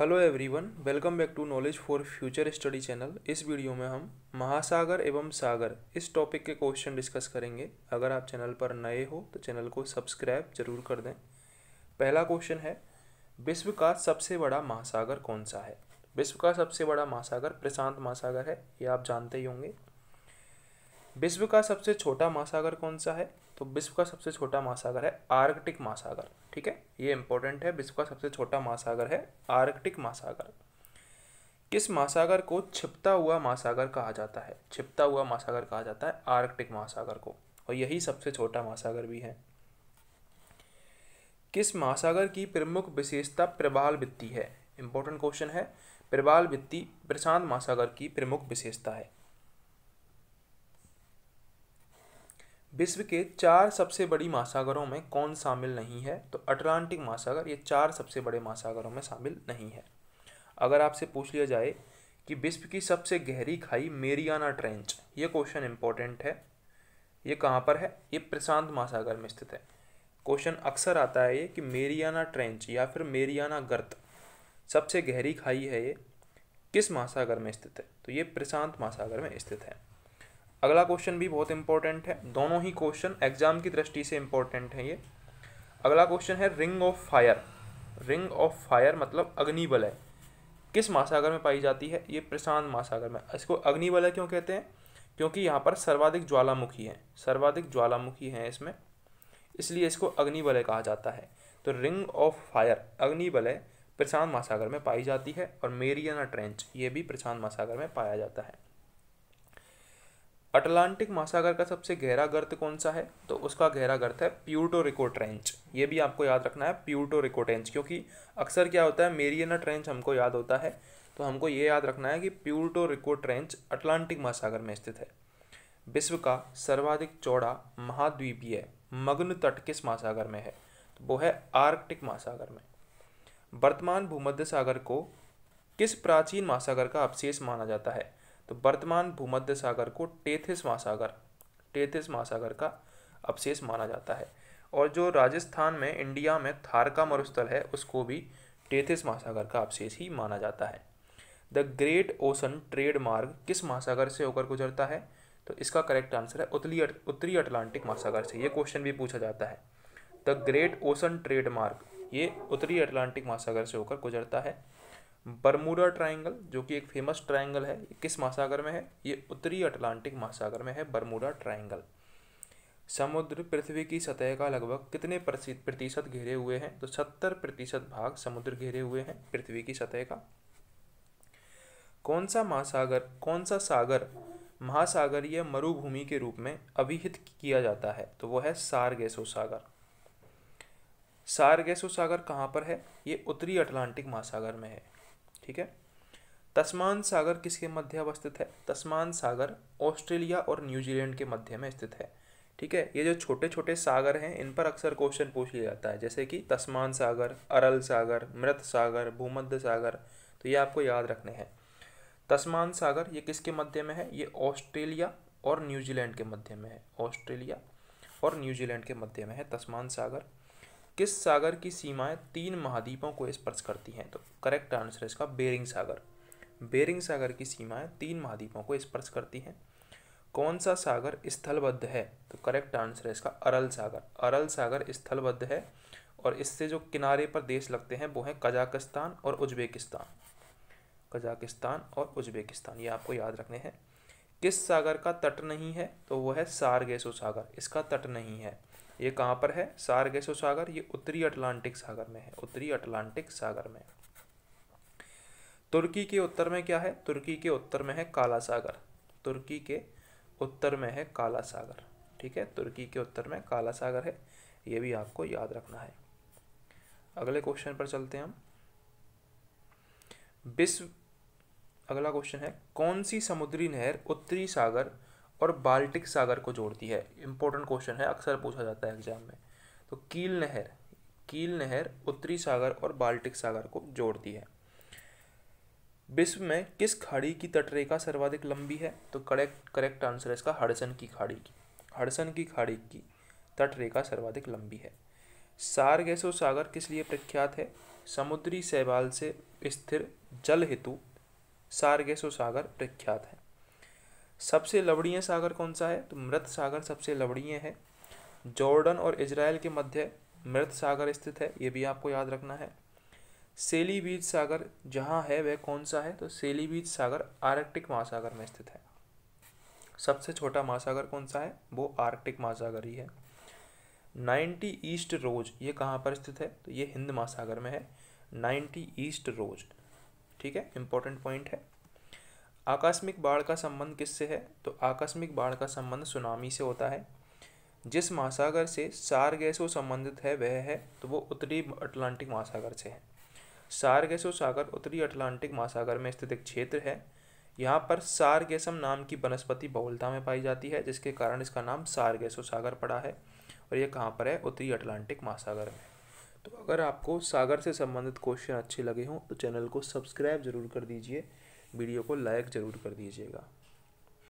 hello everyone welcome back to knowledge for future study channel इस video में हम महासागर एवं सागर इस टॉपिक के क्वेश्चन डिस्कस करेंगे अगर आप चैनल पर नए हो तो चैनल को सब्सक्राइब जरूर कर दें पहला क्वेश्चन है विश्व का सबसे बड़ा महासागर कौन सा है विश्व का सबसे बड़ा महासागर प्रशांत महासागर है ये आप जानते ही होंगे विश्व का सबसे छोटा महासागर कौन सा है तो विश्व का सबसे छोटा महासागर है आर्कटिक महासागर ठीक है ये इंपॉर्टेंट है विश्व का सबसे छोटा महासागर है आर्कटिक महासागर किस महासागर को छिपता हुआ महासागर कहा जाता है छिपता हुआ महासागर कहा जाता है आर्कटिक महासागर को और यही सबसे छोटा महासागर भी है किस महासागर की प्रमुख विशेषता प्रबाल वित्ती है इंपॉर्टेंट क्वेश्चन है प्रबाल वित्ती प्रशांत महासागर की प्रमुख विशेषता है विश्व के चार सबसे बड़ी महासागरों में कौन शामिल नहीं है तो अटलांटिक महासागर ये चार सबसे बड़े महासागरों में शामिल नहीं है अगर आपसे पूछ लिया जाए कि विश्व की सबसे गहरी खाई मेरियाना ट्रेंच ये क्वेश्चन इंपॉर्टेंट है ये कहाँ पर है ये प्रशांत महासागर में स्थित है क्वेश्चन अक्सर आता है ये कि मेरियाना ट्रेंच या फिर मेरियाना गर्त सबसे गहरी खाई है ये किस महासागर में स्थित है तो ये प्रशांत महासागर में स्थित है अगला क्वेश्चन भी बहुत इंपॉर्टेंट है दोनों ही क्वेश्चन एग्जाम की दृष्टि से इंपॉर्टेंट है ये अगला क्वेश्चन है ring of fire ring of fire मतलब अग्निबलय किस महासागर में पाई जाती है ये प्रशांत महासागर में इसको अग्निवलय क्यों कहते हैं क्योंकि यहाँ पर सर्वाधिक ज्वालामुखी हैं सर्वाधिक ज्वालामुखी हैं इसमें इसलिए इसको अग्निबलय कहा जाता है तो रिंग ऑफ फायर अग्निबलय प्रशांत महासागर में पाई जाती है और मेरियाना ट्रेंच ये भी प्रशांत महासागर में पाया जाता है अटलांटिक महासागर का सबसे गहरा गर्त कौन सा है तो उसका गहरा गर्त है प्यूटो रिको ट्रेंच ये भी आपको याद रखना है प्यूटो रिको ट्रेंच क्योंकि अक्सर क्या होता है मेरियना ट्रेंच हमको याद होता है तो हमको ये याद रखना है कि प्यूटो रिको ट्रेंच अटलांटिक महासागर में स्थित है विश्व का सर्वाधिक चौड़ा महाद्वीपीय मग्न तट किस महासागर में है तो वो है आर्कटिक महासागर में वर्तमान भूमध्य सागर को किस प्राचीन महासागर का अवशेष माना जाता है तो वर्तमान भूमध्य सागर को टेथिस महासागर टेथिस महासागर का अवशेष माना जाता है और जो राजस्थान में इंडिया में थार का मरुस्थल है उसको भी टेथिस महासागर का अवशेष ही माना जाता है द ग्रेट ओशन ट्रेड मार्ग किस महासागर से होकर गुजरता है तो इसका करेक्ट आंसर है उत्तरी उत्तरी अटलांटिक महासागर से ये क्वेश्चन भी पूछा जाता है द ग्रेट ओशन ट्रेड मार्ग ये उत्तरी अटलांटिक महासागर से होकर गुजरता है बरमूडा ट्रायंगल जो कि एक फेमस ट्रायंगल है किस महासागर में है ये उत्तरी अटलांटिक महासागर में है बरमूडा ट्रायंगल समुद्र पृथ्वी की सतह का लगभग कितने प्रतिशत घेरे हुए हैं तो सत्तर प्रतिशत भाग समुद्र घेरे हुए हैं पृथ्वी की सतह का कौन सा महासागर कौन सा सागर महासागरीय मरुभूमि के रूप में अभिहित किया जाता है तो वो है सारगेसो सागर सारगेसो सागर कहाँ पर है ये उत्तरी अटलांटिक महासागर में है ठीक है तस्मान सागर किसके मध्य अवस्थित है तस्मान सागर ऑस्ट्रेलिया और न्यूजीलैंड के मध्य में स्थित है ठीक है ये जो छोटे छोटे सागर हैं इन पर अक्सर क्वेश्चन पूछ लिया जाता है जैसे कि तस्मान सागर अरल सागर मृत सागर भूमध्य सागर तो ये आपको याद रखने हैं तस्मान सागर ये किसके मध्य में है ये ऑस्ट्रेलिया और न्यूजीलैंड के मध्य में है ऑस्ट्रेलिया और न्यूजीलैंड के मध्य में है तस्मान सागर किस सागर की सीमाएं तीन महाद्वीपों को स्पर्श करती हैं तो करेक्ट आंसर है इसका बेरिंग सागर बेरिंग सागर की सीमाएं तीन महाद्वीपों को स्पर्श करती हैं कौन सा सागर स्थलबद्ध है तो करेक्ट आंसर है इसका अरल सागर अरल सागर स्थलबद्ध है और इससे जो किनारे पर देश लगते हैं वो हैं कजाकिस्तान और उज्बेकिस्तान कजाकिस्तान और उज्बेकिस्तान ये आपको याद रखने हैं किस सागर का तट नहीं है तो वो है सारगेसो सागर इसका तट नहीं है ये कहाँ पर है सारगेसो सागर ये उत्तरी अटलांटिक सागर में है उत्तरी अटलांटिक सागर में तुर्की के उत्तर में क्या है तुर्की के उत्तर में है काला सागर तुर्की के उत्तर में है काला सागर ठीक है तुर्की के उत्तर में काला सागर है ये भी आपको याद रखना है अगले क्वेश्चन पर चलते हैं हम विश्व अगला क्वेश्चन है कौन सी समुद्री नहर उत्तरी सागर और बाल्टिक सागर को जोड़ती है इंपॉर्टेंट क्वेश्चन है अक्सर पूछा जाता है एग्जाम में तो कील नहर कील नहर उत्तरी सागर और बाल्टिक सागर को जोड़ती है विश्व में किस खाड़ी की तटरेखा सर्वाधिक लंबी है तो करेक्ट करेक्ट आंसर है इसका हडसन की खाड़ी की हडसन की खाड़ी की तटरेखा सर्वाधिक लंबी है गैसो सागर किस लिए प्रख्यात है समुद्री शैवाल से स्थिर जल हेतु गैसो सागर प्रख्यात है सबसे लवणीय सागर कौन सा है तो मृत सागर सबसे लवणीय है जॉर्डन और इसराइल के मध्य मृत सागर स्थित है ये भी आपको याद रखना है सेली बीज सागर जहाँ है वह कौन सा है तो सेली बीज सागर आर्कटिक महासागर में स्थित है सबसे छोटा महासागर कौन सा है वो आर्कटिक महासागर ही है नाइन्टी ईस्ट रोज ये कहाँ पर स्थित है तो ये हिंद महासागर में है नाइन्टी ईस्ट रोज ठीक है इंपॉर्टेंट पॉइंट है आकस्मिक बाढ़ का संबंध किससे है तो आकस्मिक बाढ़ का संबंध सुनामी से होता है जिस महासागर से सारगैसो संबंधित है वह है तो वो उत्तरी अटलांटिक महासागर से है सारगैसो सागर उत्तरी अटलांटिक महासागर में स्थित एक क्षेत्र है यहाँ पर गैसम नाम की वनस्पति बहुलता में पाई जाती है जिसके कारण इसका नाम गैसो सागर पड़ा है और ये कहाँ पर है उत्तरी अटलांटिक महासागर में तो अगर आपको सागर से संबंधित क्वेश्चन अच्छे लगे हों तो चैनल को सब्सक्राइब ज़रूर कर दीजिए वीडियो को लाइक ज़रूर कर दीजिएगा